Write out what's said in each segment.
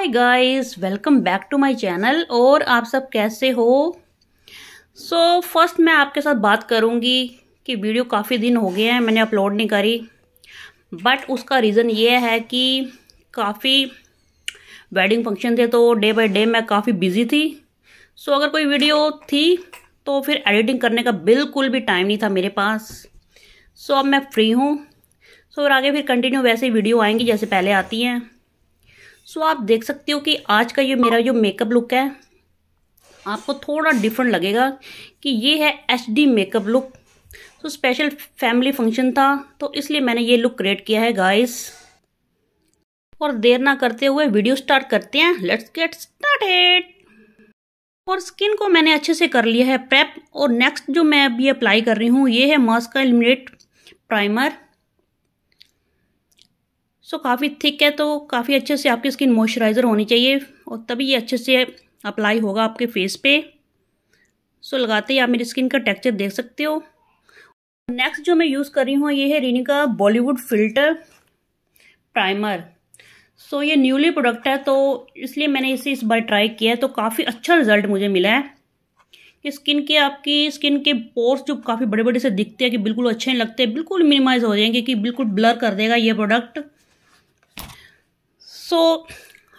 hi guys welcome back to my channel और आप सब कैसे हो सो so, फर्स्ट मैं आपके साथ बात करूंगी कि वीडियो काफ़ी दिन हो गए हैं मैंने अपलोड नहीं करी बट उसका रीज़न ये है कि काफ़ी वेडिंग फंक्शन थे तो डे बाय डे मैं काफ़ी बिजी थी सो so, अगर कोई वीडियो थी तो फिर एडिटिंग करने का बिल्कुल भी टाइम नहीं था मेरे पास सो so, अब मैं फ्री हूँ सो so, और आगे फिर कंटिन्यू वैसे वीडियो आएंगी जैसे पहले आती हैं सो आप देख सकते हो कि आज का ये मेरा जो मेकअप लुक है आपको थोड़ा डिफरेंट लगेगा कि ये है एच डी मेकअप लुक तो स्पेशल फैमिली फंक्शन था तो इसलिए मैंने ये लुक क्रिएट किया है गाइस और देर ना करते हुए वीडियो स्टार्ट करते हैं लेट्स गेट स्टार्टेड और स्किन को मैंने अच्छे से कर लिया है प्रेप और नेक्स्ट जो मैं अभी अप्लाई कर रही हूँ ये है मास्क का एलिमिनेट प्राइमर सो काफ़ी थिक है तो काफ़ी अच्छे से आपकी स्किन मॉइस्चराइज़र होनी चाहिए और तभी ये अच्छे से अप्लाई होगा आपके फेस पे सो लगाते ही आप मेरी स्किन का टेक्सचर देख सकते हो नेक्स्ट जो मैं यूज़ कर रही हूँ ये है रीनी का Bollywood filter primer so so, ये न्यूली प्रोडक्ट है तो इसलिए मैंने इसे इस बार ट्राई किया है तो काफ़ी अच्छा रिजल्ट मुझे मिला है कि स्किन के आपकी स्किन के पोर्स जो काफ़ी बड़े बड़े से दिखते हैं कि बिल्कुल अच्छे नहीं लगते बिल्कुल मिनिमाइज हो जाएंगे कि बिल्कुल ब्लर कर देगा ये प्रोडक्ट सो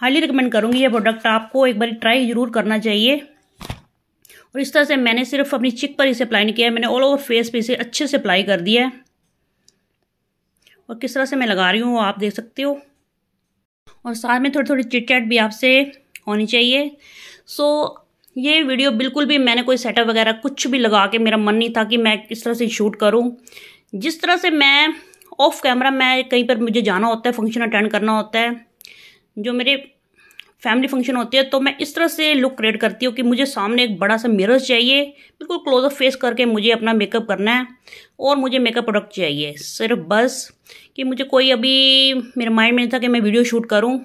हाईली रिकमेंड करूँगी ये प्रोडक्ट आपको एक बार ट्राई ज़रूर करना चाहिए और इस तरह से मैंने सिर्फ अपनी चिक पर इसे अप्लाई नहीं किया मैंने ऑल ओवर फेस पे इसे अच्छे से अप्लाई कर दिया है और किस तरह से मैं लगा रही हूँ वो आप देख सकते हो और साथ में थोड़ी थोड़ी चिटचैट भी आपसे होनी चाहिए सो ये वीडियो बिल्कुल भी मैंने कोई सेटअप वगैरह कुछ भी लगा के मेरा मन नहीं था कि मैं किस तरह से शूट करूँ जिस तरह से मैं ऑफ कैमरा मैं कहीं पर मुझे जाना होता है फंक्शन अटेंड करना होता है जो मेरे फैमिली फंक्शन होते हैं तो मैं इस तरह से लुक क्रिएट करती हूँ कि मुझे सामने एक बड़ा सा मिरर चाहिए बिल्कुल क्लोज अप फेस करके मुझे अपना मेकअप करना है और मुझे मेकअप प्रोडक्ट चाहिए सिर्फ बस कि मुझे कोई अभी मेरे माइंड में नहीं था कि मैं वीडियो शूट करूँ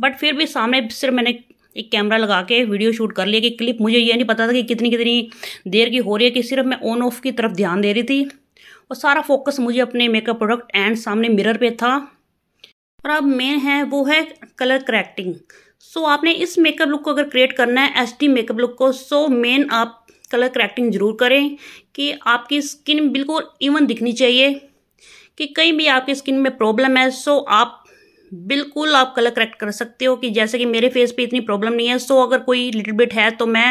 बट फिर भी सामने सिर्फ मैंने एक कैमरा लगा के वीडियो शूट कर लिया कि क्लिप मुझे ये नहीं पता था कि कितनी कितनी देर की हो रही है कि सिर्फ मैं ऑन ऑफ की तरफ ध्यान दे रही थी और सारा फोकस मुझे अपने मेकअप प्रोडक्ट एंड सामने मिरर पे था और अब मेन है वो है कलर करेक्टिंग सो आपने इस मेकअप लुक को अगर क्रिएट करना है एस मेकअप लुक को सो मेन आप कलर करेक्टिंग जरूर करें कि आपकी स्किन बिल्कुल इवन दिखनी चाहिए कि कहीं भी आपकी स्किन में प्रॉब्लम है सो आप बिल्कुल आप कलर करेक्ट कर सकते हो कि जैसे कि मेरे फेस पे इतनी प्रॉब्लम नहीं है सो अगर कोई लिटिल बिट है तो मैं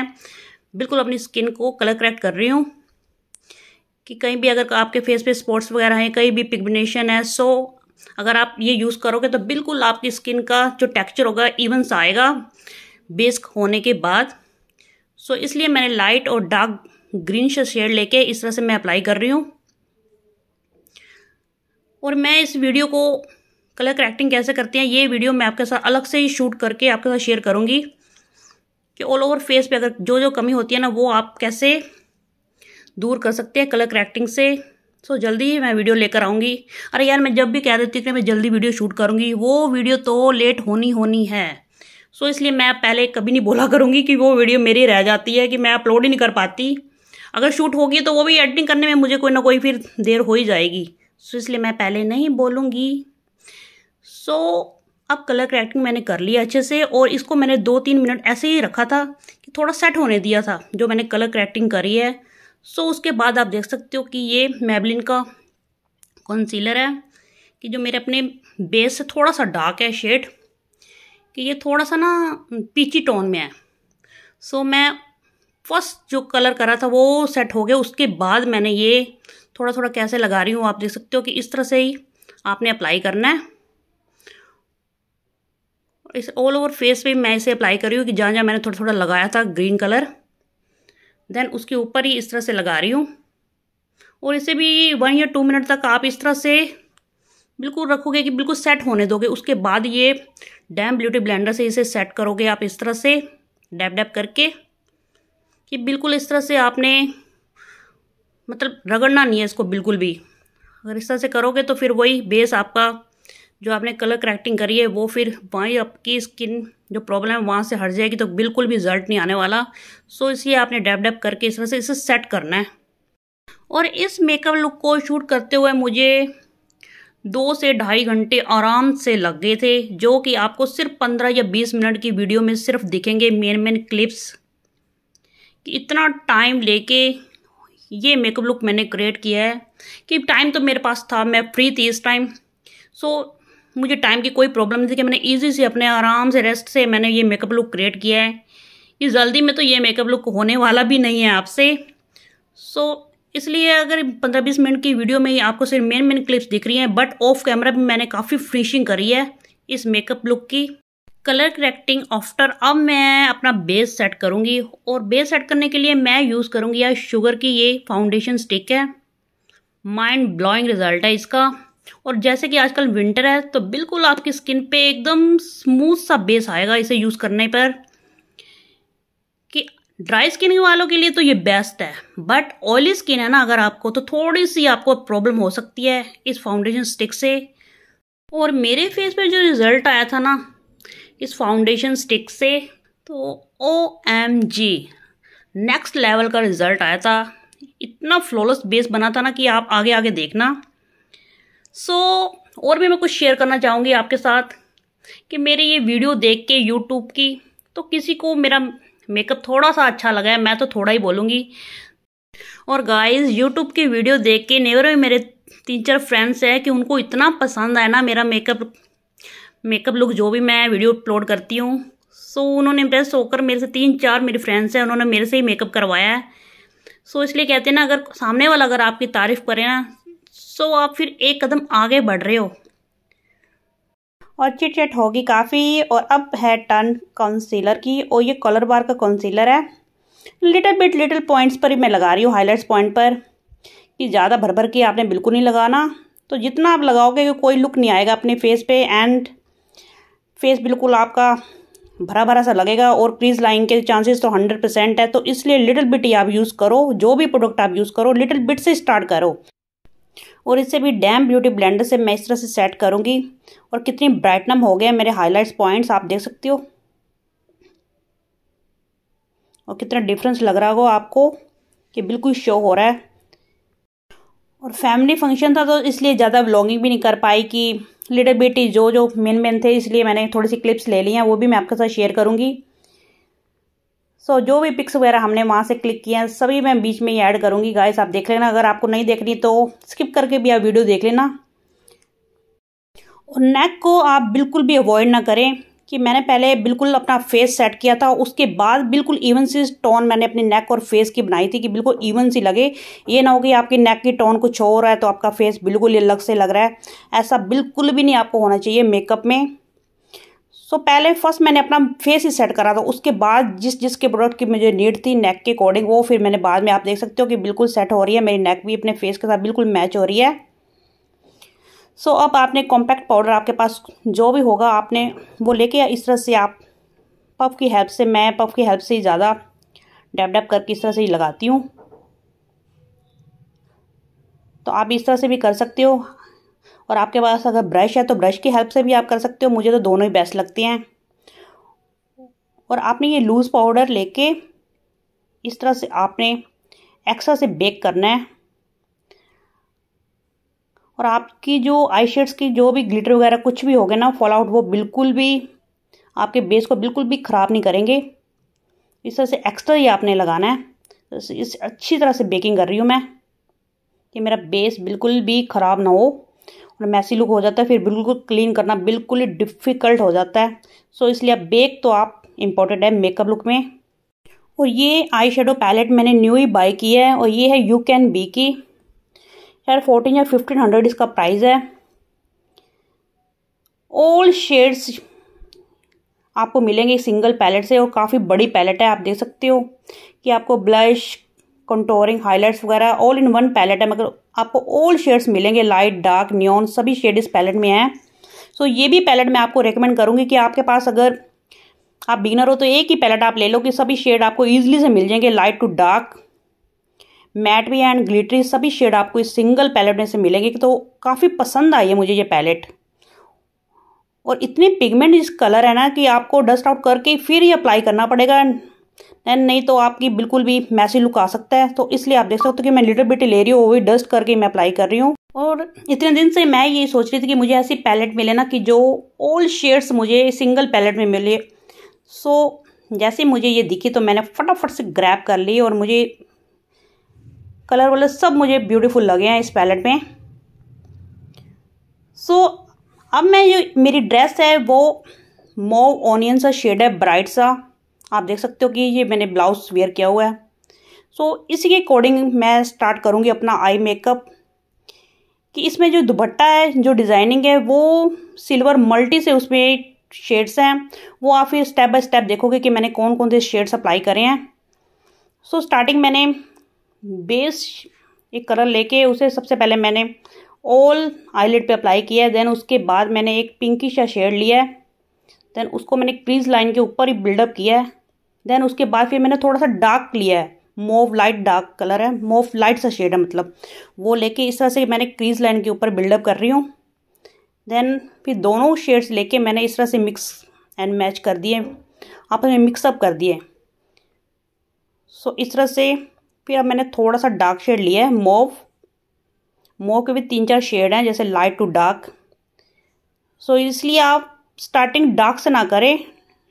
बिल्कुल अपनी स्किन को कलर करेक्ट कर रही हूँ कि कहीं भी अगर आपके फेस पे स्पॉट्स वगैरह हैं कहीं भी पिगमिनेशन है सो अगर आप ये यूज़ करोगे तो बिल्कुल आपकी स्किन का जो टेक्सचर होगा इवन सा आएगा बेस्क होने के बाद सो so, इसलिए मैंने लाइट और डार्क ग्रीन शेड लेके इस तरह से मैं अप्लाई कर रही हूँ और मैं इस वीडियो को कलर करेक्टिंग कैसे करते हैं ये वीडियो मैं आपके साथ अलग से ही शूट करके आपके साथ शेयर करूँगी कि ऑल ओवर फेस पे अगर जो जो कमी होती है ना वो आप कैसे दूर कर सकते हैं कलर करेक्टिंग से सो so, जल्दी मैं वीडियो लेकर आऊँगी अरे यार मैं जब भी कह देती हूँ कि मैं जल्दी वीडियो शूट करूँगी वो वीडियो तो लेट होनी होनी है सो so, इसलिए मैं पहले कभी नहीं बोला करूँगी कि वो वीडियो मेरी रह जाती है कि मैं अपलोड ही नहीं कर पाती अगर शूट होगी तो वो भी एडिटिंग करने में मुझे कोई ना कोई फिर देर हो ही जाएगी सो so, इसलिए मैं पहले नहीं बोलूँगी सो so, अब कलर करेक्टिंग मैंने कर लिया अच्छे से और इसको मैंने दो तीन मिनट ऐसे ही रखा था कि थोड़ा सेट होने दिया था जो मैंने कलर करेक्टिंग करी है सो so, उसके बाद आप देख सकते हो कि ये मेबलिन का कंसीलर है कि जो मेरे अपने बेस से थोड़ा सा डार्क है शेड कि ये थोड़ा सा ना पीची टोन में है सो so, मैं फर्स्ट जो कलर करा था वो सेट हो गया उसके बाद मैंने ये थोड़ा थोड़ा कैसे लगा रही हूँ आप देख सकते हो कि इस तरह से ही आपने अप्लाई करना है इस ऑल ओवर फेस पे मैं इसे अप्लाई कर रही हूँ कि जहाँ जहाँ मैंने थोड़ा थोड़ा लगाया था ग्रीन कलर देन उसके ऊपर ही इस तरह से लगा रही हूँ और इसे भी वन या टू मिनट तक आप इस तरह से बिल्कुल रखोगे कि बिल्कुल सेट होने दोगे उसके बाद ये डैम ब्यूटी ब्लेंडर से इसे सेट करोगे आप इस तरह से डैप डैप करके कि बिल्कुल इस तरह से आपने मतलब रगड़ना नहीं है इसको बिल्कुल भी अगर इस तरह से करोगे तो फिर वही बेस आपका जो आपने कलर करेक्टिंग करी है वो फिर वहीं आपकी स्किन जो प्रॉब्लम है वहाँ से हट जाएगी तो बिल्कुल भी रिजल्ट नहीं आने वाला सो इसलिए आपने डैप डैप करके इस तरह से इसे सेट करना है और इस मेकअप लुक को शूट करते हुए मुझे दो से ढाई घंटे आराम से लग गए थे जो कि आपको सिर्फ पंद्रह या बीस मिनट की वीडियो में सिर्फ दिखेंगे मेन मेन क्लिप्स कि इतना टाइम लेके ये मेकअप लुक मैंने क्रिएट किया है कि टाइम तो मेरे पास था मैं फ्री थी इस टाइम सो so, मुझे टाइम की कोई प्रॉब्लम नहीं थी कि मैंने ईजी से अपने आराम से रेस्ट से मैंने ये मेकअप लुक क्रिएट किया है ये जल्दी में तो ये मेकअप लुक होने वाला भी नहीं है आपसे सो so, इसलिए अगर पंद्रह बीस मिनट की वीडियो में ही आपको सिर्फ मेन मेन क्लिप्स दिख रही हैं बट ऑफ कैमरा भी मैंने काफ़ी फिनिशिंग करी है इस मेकअप लुक की कलर करेक्टिंग आफ्टर अब मैं अपना बेस सेट करूँगी और बेस सेट करने के लिए मैं यूज़ करूँगी यार शुगर की ये फाउंडेशन स्टिक है माइंड ब्लॉइंग रिजल्ट है इसका और जैसे कि आजकल विंटर है तो बिल्कुल आपकी स्किन पे एकदम स्मूथ सा बेस आएगा इसे यूज़ करने पर कि ड्राई स्किन वालों के लिए तो ये बेस्ट है बट ऑयली स्किन है ना अगर आपको तो थोड़ी सी आपको प्रॉब्लम हो सकती है इस फाउंडेशन स्टिक से और मेरे फेस पे जो रिज़ल्ट आया था ना इस फाउंडेशन स्टिक से तो O M G next level का रिज़ल्ट आया था इतना फ्लॉलेस बेस बना था ना कि आप आगे आगे देखना सो so, और भी मैं कुछ शेयर करना चाहूँगी आपके साथ कि मेरे ये वीडियो देख के यूट्यूब की तो किसी को मेरा मेकअप थोड़ा सा अच्छा लगा है मैं तो थोड़ा ही बोलूँगी और गाइस यूट्यूब की वीडियो देख के नेवर में मेरे तीन चार फ्रेंड्स हैं कि उनको इतना पसंद आया ना मेरा मेकअप मेकअप लुक जो भी मैं वीडियो अपलोड करती हूँ सो so, उन्होंने इम्प्रेस होकर मेरे से तीन चार मेरे फ्रेंड्स हैं उन्होंने मेरे से ही मेकअप करवाया है सो so, इसलिए कहते हैं ना अगर सामने वाला अगर आपकी तारीफ़ करें ना सो आप फिर एक कदम आगे बढ़ रहे हो और चिट चिट होगी काफ़ी और अब है टर्न कंसीलर की और ये कलर बार का कंसीलर है लिटिल बिट लिटिल पॉइंट्स पर ही मैं लगा रही हूँ हाईलाइट्स पॉइंट पर कि ज़्यादा भर भर के आपने बिल्कुल नहीं लगाना तो जितना आप लगाओगे कोई लुक नहीं आएगा अपने फेस पे एंड फेस बिल्कुल आपका भरा भरा सा लगेगा और क्रीज लाइन के चांसेस तो हंड्रेड परसेंट है तो इसलिए लिटिल बिट ही आप यूज़ करो जो भी प्रोडक्ट आप यूज़ करो लिटिल बिट से स्टार्ट करो और इसे भी डैम ब्यूटी ब्लेंडर से मैं इस तरह से सेट करूँगी और कितनी ब्राइटनम हो गए मेरे हाईलाइट्स पॉइंट्स आप देख सकते हो और कितना डिफरेंस लग रहा हो आपको कि बिल्कुल शो हो रहा है और फैमिली फंक्शन था तो इसलिए ज़्यादा ब्लॉगिंग भी नहीं कर पाई कि लिटिल बेटी जो जो मेन मेन थे इसलिए मैंने थोड़ी सी क्लिप्स ले ली हैं वो भी मैं आपके साथ शेयर करूँगी सो so, जो भी पिक्स वगैरह हमने वहाँ से क्लिक किए हैं सभी मैं बीच में ही ऐड करूँगी गाइस आप देख लेना अगर आपको नहीं देखनी तो स्किप करके भी आप वीडियो देख लेना और नेक को आप बिल्कुल भी अवॉइड ना करें कि मैंने पहले बिल्कुल अपना फेस सेट किया था उसके बाद बिल्कुल इवन सी टोन मैंने अपने नेक और फेस की बनाई थी कि बिल्कुल इवन सी लगे ये ना हो कि आपकी नेक की टोन कुछ हो रहा है तो आपका फेस बिल्कुल अलग से लग रहा है ऐसा बिल्कुल भी नहीं आपको होना चाहिए मेकअप में सो तो पहले फर्स्ट मैंने अपना फेस ही सेट करा था उसके बाद जिस जिस के प्रोडक्ट की मुझे नीड थी नेक के अकॉर्डिंग वो फिर मैंने बाद में आप देख सकते हो कि बिल्कुल सेट हो रही है मेरी नेक भी अपने फेस के साथ बिल्कुल मैच हो रही है सो so, अब आपने कॉम्पैक्ट पाउडर आपके पास जो भी होगा आपने वो लेके इस तरह से आप पफ की हेल्प से मैं पफ की हेल्प से ही ज़्यादा डैप डैप करके इस तरह से ही लगाती हूँ तो आप इस तरह से भी कर सकते हो और आपके पास अगर ब्रश है तो ब्रश की हेल्प से भी आप कर सकते हो मुझे तो दोनों ही बेस्ट लगते हैं और आपने ये लूज़ पाउडर लेके इस तरह से आपने एक्स्ट्रा से बेक करना है और आपकी जो आई शेड्स की जो भी ग्लिटर वगैरह कुछ भी हो गया ना फॉल आउट वो बिल्कुल भी आपके बेस को बिल्कुल भी ख़राब नहीं करेंगे इस तरह से एक्स्ट्रा ही आपने लगाना है तो इस अच्छी तरह से बेकिंग कर रही हूँ मैं कि मेरा बेस बिल्कुल भी ख़राब ना हो मैसी मतलब लुक हो जाता है फिर बिल्कुल क्लीन करना बिल्कुल ही डिफ़िकल्ट हो जाता है सो so, इसलिए बेक तो आप इम्पॉर्टेंट है मेकअप लुक में और ये आई शेडो पैलेट मैंने न्यू ही बाई की है और ये है यू कैन बी की यार फोर्टीन या फिफ्टीन हंड्रेड इसका प्राइस है ओल्ड शेड्स आपको मिलेंगे सिंगल पैलेट से और काफ़ी बड़ी पैलेट है आप देख सकते हो कि आपको ब्लश कंटोरिंग हाइलाइट्स वगैरह ऑल इन वन पैलेट है मगर आपको ऑल शेड्स मिलेंगे लाइट डार्क न्योन सभी शेड इस पैलेट में हैं सो so, ये भी पैलेट मैं आपको रेकमेंड करूँगी कि आपके पास अगर आप बिगनर हो तो एक ही पैलेट आप ले लो कि सभी शेड आपको ईजिली से मिल जाएंगे लाइट टू डार्क मैट भी एंड ग्लिटरी सभी शेड आपको इस सिंगल पैलेट में से मिलेंगे तो काफ़ी पसंद आई है मुझे ये पैलेट और इतने पिगमेंट इस कलर है ना कि आपको डस्ट आउट करके फिर ही अप्लाई करना पड़ेगा नहीं नहीं तो आपकी बिल्कुल भी मैसी लुक आ सकता है तो इसलिए आप देख सकते हो कि मैं लिटर बिटी ले रही हूँ वो भी डस्ट करके मैं अप्लाई कर रही हूँ और इतने दिन से मैं ये सोच रही थी कि मुझे ऐसी पैलेट मिले ना कि जो ओल्ड शेड्स मुझे सिंगल पैलेट में मिले सो so, जैसे मुझे ये दिखी तो मैंने फटाफट से ग्रैप कर ली और मुझे कलर वलर सब मुझे ब्यूटीफुल लगे हैं इस पैलेट में सो so, अब मैं ये मेरी ड्रेस है वो मोव ऑनियन सा शेड है ब्राइट सा आप देख सकते हो कि ये मैंने ब्लाउज वेयर किया हुआ है सो so, इसी के अकॉर्डिंग मैं स्टार्ट करूँगी अपना आई मेकअप कि इसमें जो दुपट्टा है जो डिज़ाइनिंग है वो सिल्वर मल्टी से उसमें शेड्स हैं वो आप फिर स्टेप बाय स्टेप देखोगे कि मैंने कौन कौन से शेड्स अप्लाई करे हैं सो so, स्टार्टिंग मैंने बेस एक कलर लेके उसे सबसे पहले मैंने ऑल आईलेट पे अप्लाई किया है देन उसके बाद मैंने एक पिंकी शेड लिया है देन उसको मैंने क्रीज लाइन के ऊपर ही बिल्डअप किया है देन उसके बाद फिर मैंने थोड़ा सा डार्क लिया है मोव लाइट डार्क कलर है मोव लाइट सा शेड है मतलब वो लेके इस तरह से मैंने क्रीज लाइन के ऊपर बिल्डअप कर रही हूँ देन फिर दोनों शेड्स लेके मैंने इस तरह से मिक्स एंड मैच कर दिए आपस में मिक्सअप कर दिए सो इस तरह से फिर अब मैंने थोड़ा सा डार्क शेड लिया है मोव मोव के भी तीन चार शेड हैं जैसे लाइट टू डार्क सो इसलिए आप स्टार्टिंग डार्क से ना करें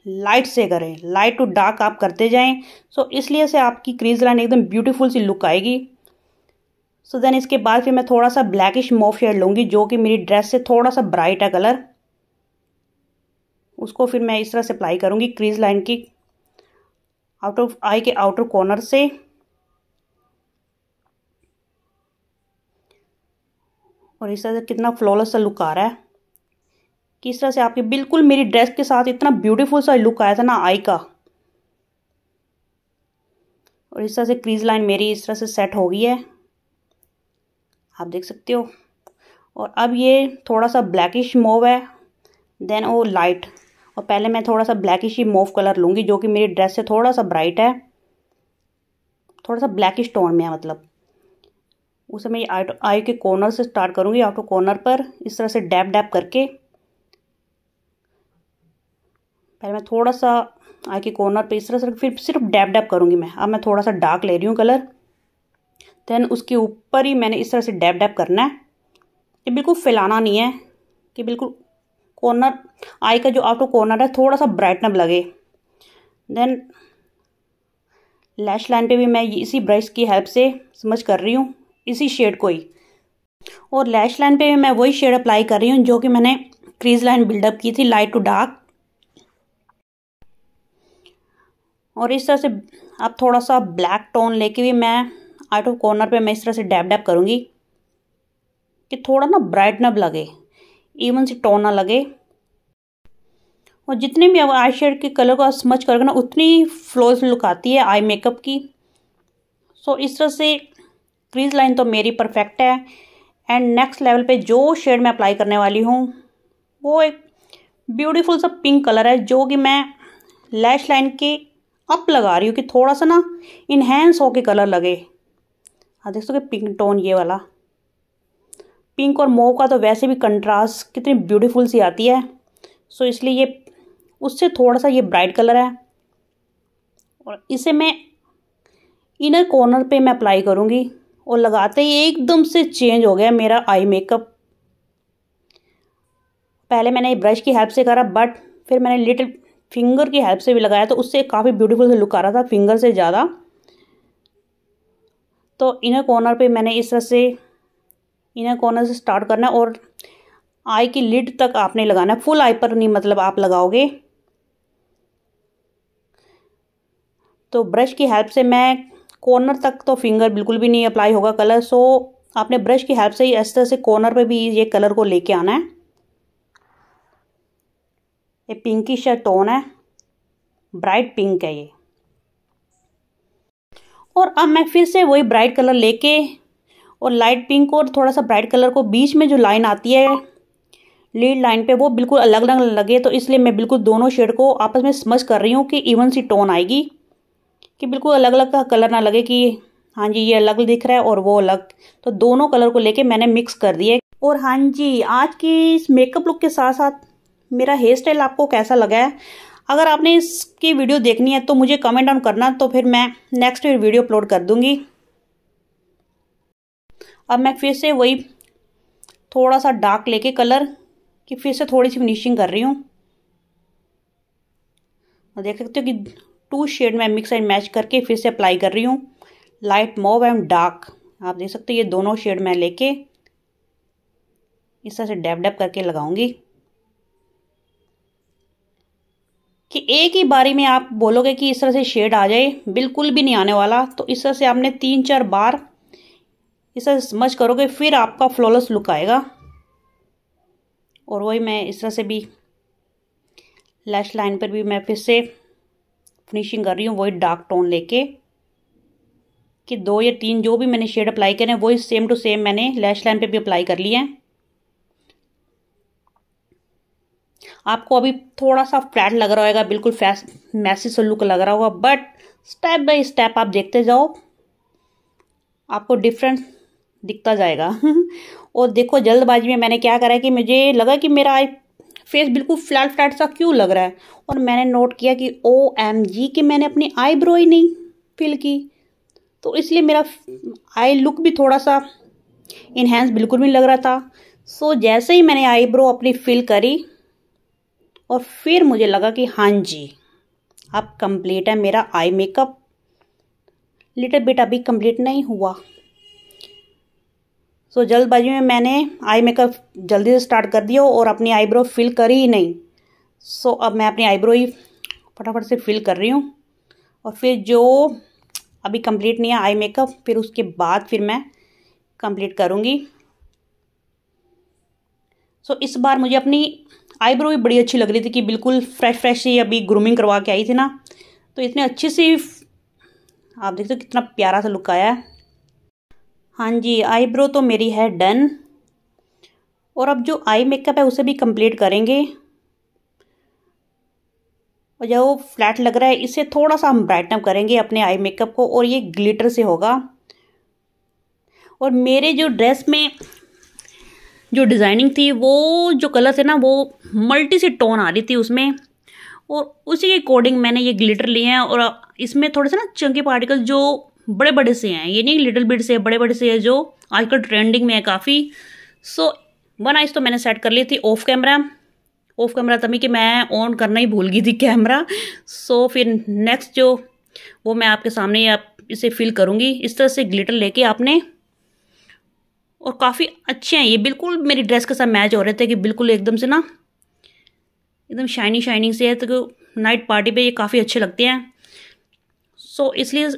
लाइट से करें लाइट टू डार्क आप करते जाएं सो so, इसलिए से आपकी क्रीज लाइन एकदम ब्यूटीफुल सी लुक आएगी सो so, देन इसके बाद फिर मैं थोड़ा सा ब्लैकिश मोव शेड लूँगी जो कि मेरी ड्रेस से थोड़ा सा ब्राइट है कलर उसको फिर मैं इस तरह से अप्लाई करूँगी क्रीज लाइन की आउट ऑफ आई के आउटर कॉर्नर से और इस तरह से कितना फ्लॉलेस सा लुक आ रहा है किस तरह से आपके बिल्कुल मेरी ड्रेस के साथ इतना ब्यूटीफुल सा लुक आया था ना आई का और इस तरह से क्रीज लाइन मेरी इस तरह से सेट हो गई है आप देख सकते हो और अब ये थोड़ा सा ब्लैकिश मोव है देन वो लाइट और पहले मैं थोड़ा सा ब्लैकिश ही मोव कलर लूँगी जो कि मेरी ड्रेस से थोड़ा सा ब्राइट है थोड़ा सा ब्लैकिश टोन में है मतलब उसे मैं आई के कॉर्नर से स्टार्ट करूँगी आउट कॉर्नर पर इस तरह से डैप डैप करके पहले मैं थोड़ा सा आई के कॉर्नर पर इस तरह से फिर सिर्फ डैप डैप करूँगी मैं अब मैं थोड़ा सा डार्क ले रही हूँ कलर देन उसके ऊपर ही मैंने इस तरह से डैप डैप करना है ये बिल्कुल फैलाना नहीं है कि बिल्कुल कॉर्नर आई का जो आउटर कॉर्नर है थोड़ा सा ब्राइटनप लगे देन लैश लाइन पे भी मैं इसी ब्रश की हेल्प से समझ कर रही हूँ इसी शेड को ही और लैश लाइन पे भी मैं वही शेड अप्लाई कर रही हूँ जो कि मैंने क्रीज लाइन बिल्डअप की थी लाइट टू डार्क और इस तरह से आप थोड़ा सा ब्लैक टोन लेके भी मैं आउट ऑफ कॉर्नर पे मैं इस तरह से डैप डैप करूँगी कि थोड़ा ना ब्राइट ना लगे इवन से टोन ना लगे और जितने भी आई शेड के कलर को आप स्मच करोगे ना उतनी फ्लोज लुक आती है आई मेकअप की सो so, इस तरह से क्रीज लाइन तो मेरी परफेक्ट है एंड नेक्स्ट लेवल पे जो शेड मैं अप्लाई करने वाली हूँ वो एक ब्यूटीफुल सा पिंक कलर है जो कि मैं लैश लाइन के अप लगा रही हूँ कि थोड़ा सा ना इन्हेंस होके कलर लगे हाँ देख सकते पिंक टोन ये वाला पिंक और मोव का तो वैसे भी कंट्रास्ट कितनी ब्यूटीफुल सी आती है सो इसलिए ये उससे थोड़ा सा ये ब्राइट कलर है और इसे मैं इनर कॉर्नर पे मैं अप्लाई करूँगी और लगाते ही एकदम से चेंज हो गया मेरा आई मेकअप पहले मैंने ब्रश की हेल्प से करा बट फिर मैंने लिटिल फिंगर की हेल्प से भी लगाया तो उससे काफ़ी ब्यूटीफुल लुक आ रहा था फिंगर से ज़्यादा तो इनर कॉर्नर पे मैंने इस तरह से इनर कॉर्नर से स्टार्ट करना है और आई की लिड तक आपने लगाना है फुल आई पर नहीं मतलब आप लगाओगे तो ब्रश की हेल्प से मैं कॉर्नर तक तो फिंगर बिल्कुल भी नहीं अप्लाई होगा कलर सो आपने ब्रश की हेल्प से ही इस तरह से कॉर्नर पे भी ये कलर को लेके आना है ये पिंकिश टोन है ब्राइट पिंक है ये और अब मैं फिर से वही ब्राइट कलर लेके और लाइट पिंक और थोड़ा सा ब्राइट कलर को बीच में जो लाइन आती है लीड लाइन पे वो बिल्कुल अलग अलग लगे तो इसलिए मैं बिल्कुल दोनों शेड को आपस में समझ कर रही हूँ कि इवन सी टोन आएगी कि बिल्कुल अलग अलग का कलर ना लगे कि हाँ जी ये अलग दिख रहा है और वो अलग तो दोनों कलर को लेके मैंने मिक्स कर दिए और हाँ जी आज की इस मेकअप लुक के साथ साथ मेरा हेयर स्टाइल आपको कैसा लगा है अगर आपने इसकी वीडियो देखनी है तो मुझे कमेंट ऑन करना तो फिर मैं नेक्स्ट वीडियो अपलोड कर दूँगी अब मैं फिर से वही थोड़ा सा डार्क लेके कलर कि फिर से थोड़ी सी फिनिशिंग कर रही हूँ देख सकते हो कि टू शेड में मिक्स एंड मैच करके फिर से अप्लाई कर रही हूँ लाइट मोव एंड डार्क आप देख सकते हो ये दोनों शेड मैं लेके इस तरह से डैप डैप करके लगाऊंगी कि एक ही बारी में आप बोलोगे कि इस तरह से शेड आ जाए बिल्कुल भी नहीं आने वाला तो इस तरह से आपने तीन चार बार इस तरह समझ करोगे फिर आपका फ्लॉलेस लुक आएगा और वही मैं इस तरह से भी लैश लाइन पर भी मैं फिर से फिनिशिंग कर रही हूँ वही डार्क टोन लेके कि दो या तीन जो भी मैंने शेड अप्लाई करे वही सेम टू सेम मैंने लैश लाइन पे भी अप्लाई कर लिए हैं आपको अभी थोड़ा सा फ्लैट लग रहा होगा बिल्कुल फैस मैसी सा लुक लग रहा होगा बट स्टेप बाय स्टेप आप देखते जाओ आपको डिफरेंस दिखता जाएगा और देखो जल्दबाजी में मैंने क्या करा कि मुझे लगा कि मेरा आई फेस बिल्कुल फ्लैट फ्लैट सा क्यों लग रहा है और मैंने नोट किया कि ओ एम जी कि मैंने अपनी आईब्रो ही नहीं फिल की तो इसलिए मेरा आई लुक भी थोड़ा सा इन्हेंस बिल्कुल भी लग रहा था सो so, जैसे ही मैंने आईब्रो अपनी फिल करी और फिर मुझे लगा कि हाँ जी अब कंप्लीट है मेरा आई मेकअप लिटिल बिट अभी कंप्लीट नहीं हुआ सो so, जल्दबाजी में मैंने आई मेकअप जल्दी से स्टार्ट कर दिया और अपनी आईब्रो फिल करी ही नहीं सो so, अब मैं अपनी आईब्रो ही फटाफट से फिल कर रही हूँ और फिर जो अभी कंप्लीट नहीं है आई मेकअप फिर उसके बाद फिर मैं कंप्लीट करूँगी सो so, इस बार मुझे अपनी आईब्रो भी बड़ी अच्छी लग रही थी कि बिल्कुल फ्रेश फ्रेश ही अभी ग्रूमिंग करवा के आई थी ना तो इतने अच्छे से आप देखते हो कितना प्यारा सा लुक आया है हाँ जी आईब्रो तो मेरी है डन और अब जो आई मेकअप है उसे भी कंप्लीट करेंगे और जो फ्लैट लग रहा है इसे थोड़ा सा हम ब्राइटन करेंगे अपने आई मेकअप को और ये ग्लिटर से होगा और मेरे जो ड्रेस में जो डिज़ाइनिंग थी वो जो कलर थे ना वो मल्टी सी टोन आ रही थी उसमें और उसी के अकॉर्डिंग मैंने ये ग्लिटर लिए हैं और इसमें थोड़े से ना चंके पार्टिकल्स जो बड़े बड़े से हैं ये नहीं लिटिल बिट से बड़े बड़े से है जो आजकल ट्रेंडिंग में है काफ़ी सो वन आइज तो मैंने सेट कर ली थी ऑफ कैमरा ऑफ कैमरा तभी कि मैं ऑन करना ही भूल गई थी कैमरा सो so, फिर नेक्स्ट जो वो मैं आपके सामने आप इसे फिल करूँगी इस तरह से ग्लिटर लेके आपने और काफ़ी अच्छे हैं ये बिल्कुल मेरी ड्रेस के साथ मैच हो रहे थे कि बिल्कुल एकदम से ना एकदम शाइनिंग शाइनिंग से है तो नाइट पार्टी पे ये काफ़ी अच्छे लगते हैं सो so, इसलिए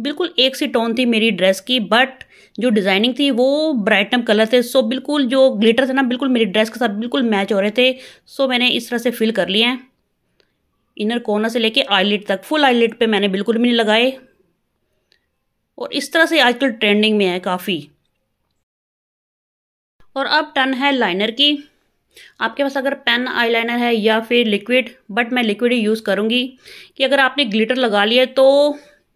बिल्कुल एक सी टोन थी मेरी ड्रेस की बट जो डिज़ाइनिंग थी वो ब्राइटनम कलर थे सो so, बिल्कुल जो ग्लिटर थे ना बिल्कुल मेरी ड्रेस के साथ बिल्कुल मैच हो रहे थे सो so, मैंने इस तरह से फिल कर लिए हैं इनर कोना से लेके आईलेट तक फुल आईलेट पे मैंने बिल्कुल भी नहीं लगाए और इस तरह से आजकल ट्रेंडिंग में है काफ़ी और अब टर्न है लाइनर की आपके पास अगर पेन आईलाइनर है या फिर लिक्विड बट मैं लिक्विड ही यूज़ करूँगी कि अगर आपने ग्लिटर लगा लिया तो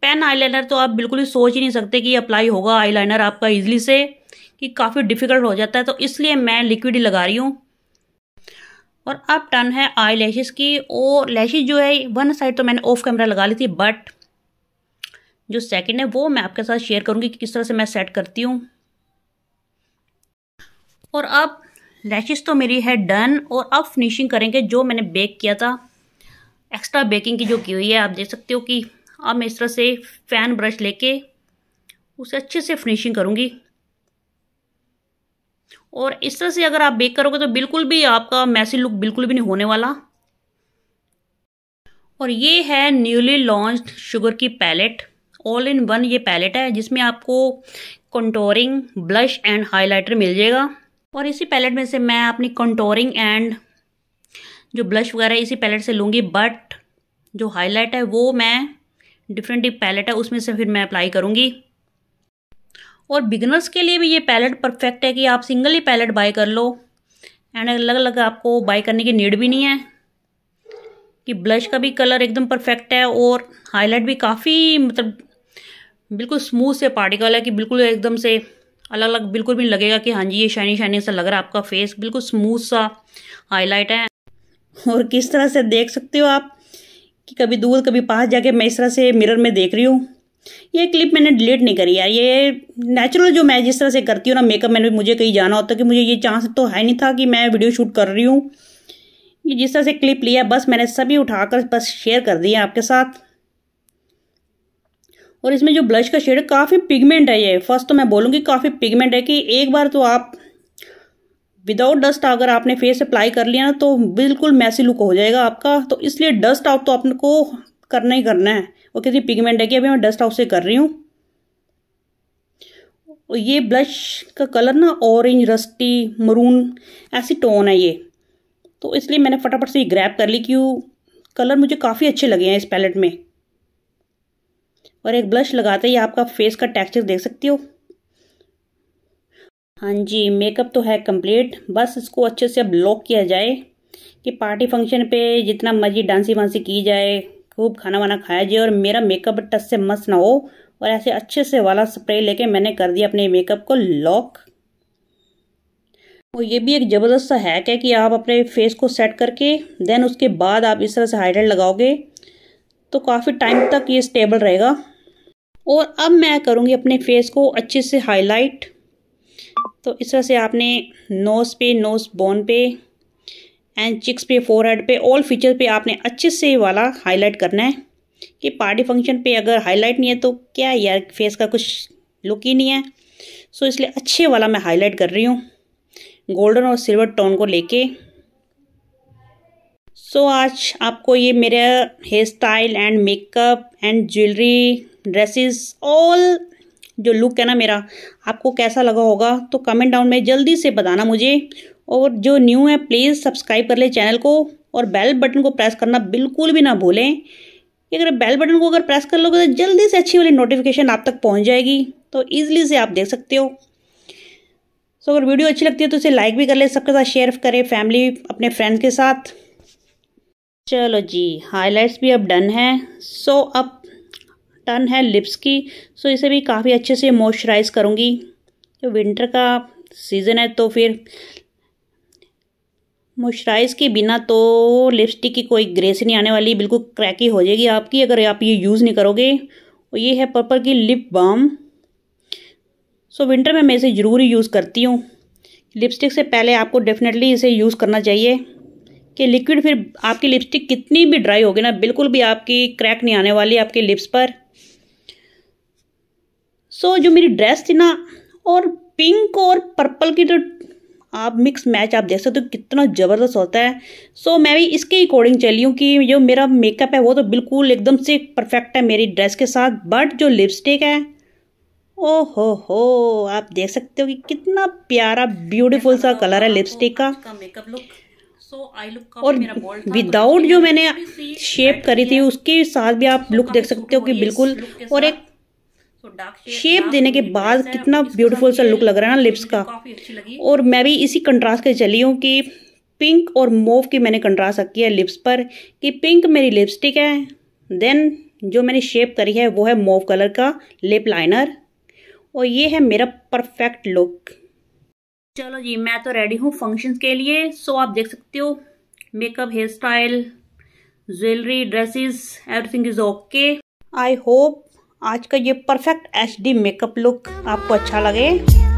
पेन आईलाइनर तो आप बिल्कुल ही सोच ही नहीं सकते कि अप्लाई होगा आईलाइनर आपका ईजिली से कि काफ़ी डिफ़िकल्ट हो जाता है तो इसलिए मैं लिक्विड ही लगा रही हूँ और अब टर्न है आई लैशेज़ की और लैशेज जो है वन साइड तो मैंने ऑफ कैमरा लगा ली थी बट जो सेकेंड है वो मैं आपके साथ शेयर करूँगी कि किस तरह से मैं सेट करती हूँ और अब लैशेस तो मेरी है डन और अब फिनिशिंग करेंगे जो मैंने बेक किया था एक्स्ट्रा बेकिंग की जो की हुई है आप देख सकते हो कि अब मैं इस तरह से फैन ब्रश लेके उसे अच्छे से फिनिशिंग करूँगी और इस तरह से अगर आप बेक करोगे तो बिल्कुल भी आपका मैसी लुक बिल्कुल भी नहीं होने वाला और ये है न्यूली लॉन्च्ड शुगर की पैलेट ऑल इन वन ये पैलेट है जिसमें आपको कंटोरिंग ब्लश एंड हाइलाइटर मिल जाएगा और इसी पैलेट में से मैं अपनी कंटोरिंग एंड जो ब्लश वगैरह इसी पैलेट से लूँगी बट जो हाईलाइट है वो मैं डिफरेंट पैलेट है उसमें से फिर मैं अप्लाई करूँगी और बिगनर्स के लिए भी ये पैलेट परफेक्ट है कि आप सिंगल ही पैलेट बाय कर लो एंड अलग अलग आपको बाय करने की नीड भी नहीं है कि ब्लश का भी कलर एकदम परफेक्ट है और हाईलाइट भी काफ़ी मतलब बिल्कुल स्मूथ से पार्टिकल है कि बिल्कुल एकदम से अलग अलग बिल्कुल भी लगेगा कि हाँ जी ये शाइनी शाइनी सा लग रहा है आपका फेस बिल्कुल स्मूथ सा हाईलाइट है और किस तरह से देख सकते हो आप कि कभी दूर कभी पास जाके मैं इस तरह से मिरर में देख रही हूँ ये क्लिप मैंने डिलीट नहीं करी यार ये नेचुरल जो मैं जिस तरह से करती हूँ ना मेकअप मैंने मुझे कहीं जाना होता कि मुझे ये चांस तो है नहीं था कि मैं वीडियो शूट कर रही हूँ ये जिस तरह से क्लिप लिया बस मैंने सभी उठाकर बस शेयर कर दिया आपके साथ और इसमें जो ब्लश का शेड काफ़ी पिगमेंट है ये फर्स्ट तो मैं बोलूँगी काफ़ी पिगमेंट है कि एक बार तो आप विदाउट डस्ट अगर आपने फेस अप्लाई कर लिया ना तो बिल्कुल मैसी लुक हो जाएगा आपका तो इसलिए डस्ट आउट तो आपको करना ही करना है और कितनी पिगमेंट है कि अभी मैं डस्ट आउट से कर रही हूँ और ये ब्लश का कलर ना ऑरेंज रस्टी मरून ऐसी टोन है ये तो इसलिए मैंने फटाफट से ये ग्रैप कर ली क्यों कलर मुझे काफ़ी अच्छे लगे हैं इस पैलेट में और एक ब्लश लगाते ही आपका फेस का टेक्सचर देख सकते हो हाँ जी मेकअप तो है कंप्लीट बस इसको अच्छे से अब लॉक किया जाए कि पार्टी फंक्शन पे जितना मर्जी डांसी वांसी की जाए खूब खाना वाना खाया जाए और मेरा मेकअप टच से मस्त ना हो और ऐसे अच्छे से वाला स्प्रे लेके मैंने कर दिया अपने मेकअप को लॉक और ये भी एक ज़बरदस्त सा हैक है कि आप अपने फेस को सेट करके देन उसके बाद आप इस तरह से हाईलाइट लगाओगे तो काफ़ी टाइम तक ये स्टेबल रहेगा और अब मैं करूँगी अपने फेस को अच्छे से हाईलाइट तो इस तरह से आपने नोज़ पे नोज़ बोन पे एंड चिक्स पे हेड पे ऑल फीचर पे आपने अच्छे से वाला हाईलाइट करना है कि पार्टी फंक्शन पे अगर हाईलाइट नहीं है तो क्या यार फेस का कुछ लुक ही नहीं है सो so, इसलिए अच्छे वाला मैं हाईलाइट कर रही हूँ गोल्डन और सिल्वर टोन को लेके सो so, आज आपको ये मेरा hair style and makeup and jewellery dresses all जो लुक है ना मेरा आपको कैसा लगा होगा तो कमेंट डाउन में जल्दी से बताना मुझे और जो न्यू है प्लीज़ सब्सक्राइब कर ले चैनल को और बेल बटन को प्रेस करना बिल्कुल भी ना भूलें अगर बेल बटन को अगर प्रेस कर लोगे तो जल्दी से अच्छी वाली नोटिफिकेशन आप तक पहुंच जाएगी तो ईजिली से आप देख सकते हो सो अगर वीडियो अच्छी लगती है तो इसे लाइक भी कर ले सबके साथ शेयर करें फैमिली अपने फ्रेंड्स के साथ चलो जी हाईलाइट्स भी अब डन है सो अब टन है लिप्स की सो इसे भी काफ़ी अच्छे से मॉइस्चराइज़ करूँगी तो विंटर का सीज़न है तो फिर मॉइस्चराइज़ के बिना तो लिपस्टिक की कोई ग्रेस नहीं आने वाली बिल्कुल क्रैकी हो जाएगी आपकी अगर आप ये यूज़ नहीं करोगे और ये है पर्पल की लिप बाम सो विंटर में मैं इसे ज़रूर यूज़ करती हूँ लिपस्टिक से पहले आपको डेफिनेटली इसे यूज़ करना चाहिए कि लिक्विड फिर आपकी लिपस्टिक कितनी भी ड्राई होगी ना बिल्कुल भी आपकी क्रैक नहीं आने वाली आपके लिप्स पर सो जो मेरी ड्रेस थी ना और पिंक और पर्पल की जो तो आप मिक्स मैच आप देख सकते हो तो कितना ज़बरदस्त होता है सो so, मैं भी इसके अकॉर्डिंग चली हूँ कि जो मेरा मेकअप है वो तो बिल्कुल एकदम से परफेक्ट है मेरी ड्रेस के साथ बट जो लिपस्टिक है ओ हो हो आप देख सकते हो कि कितना प्यारा ब्यूटीफुल सा कलर है लिपस्टिक का मेकअप लुक और विदाउट जो मैंने शेप करी थी उसके साथ भी आप लुक तो देख सकते हो कि बिल्कुल और एक शेप देने के बाद कितना ब्यूटीफुल सा लुक लग रहा है ना लिप्स का और मैं भी इसी कंट्रास्ट के चली हूँ कि पिंक और मोव की मैंने कंट्रास्ट रखी है लिप्स पर कि पिंक मेरी लिपस्टिक है देन जो मैंने शेप करी है वो है मोव कलर का लिप लाइनर और ये है मेरा परफेक्ट लुक चलो जी मैं तो रेडी हूँ फंक्शन के लिए सो आप देख सकते हो makeup hair style jewellery dresses everything is okay I hope आज का ये परफेक्ट एचडी मेकअप लुक आपको अच्छा लगे